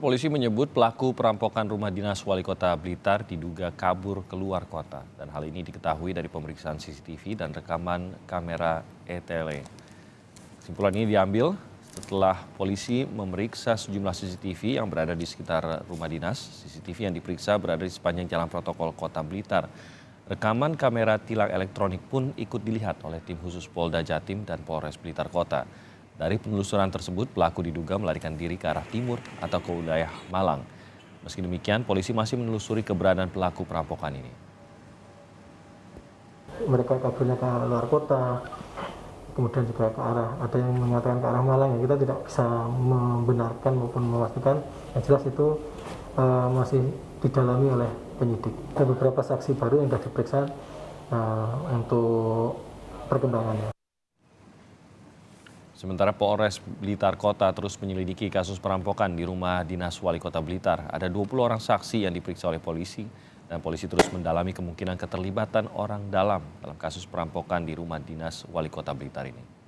Polisi menyebut pelaku perampokan rumah dinas wali kota Blitar diduga kabur keluar kota. Dan hal ini diketahui dari pemeriksaan CCTV dan rekaman kamera ETL. Kesimpulan ini diambil setelah polisi memeriksa sejumlah CCTV yang berada di sekitar rumah dinas. CCTV yang diperiksa berada di sepanjang jalan protokol kota Blitar. Rekaman kamera tilang elektronik pun ikut dilihat oleh tim khusus Polda Jatim dan Polres Blitar Kota. Dari penelusuran tersebut, pelaku diduga melarikan diri ke arah timur atau ke wilayah Malang. Meski demikian, polisi masih menelusuri keberadaan pelaku perampokan ini. Mereka kabarnya ke arah luar kota, kemudian juga ke arah ada yang menyatakan ke arah Malang ya kita tidak bisa membenarkan maupun memastikan yang jelas itu uh, masih didalami oleh penyidik ada beberapa saksi baru yang sudah diperiksa uh, untuk perkembangannya Sementara Polres Blitar Kota terus menyelidiki kasus perampokan di rumah dinas wali kota Blitar. Ada 20 orang saksi yang diperiksa oleh polisi dan polisi terus mendalami kemungkinan keterlibatan orang dalam dalam kasus perampokan di rumah dinas wali kota Blitar ini.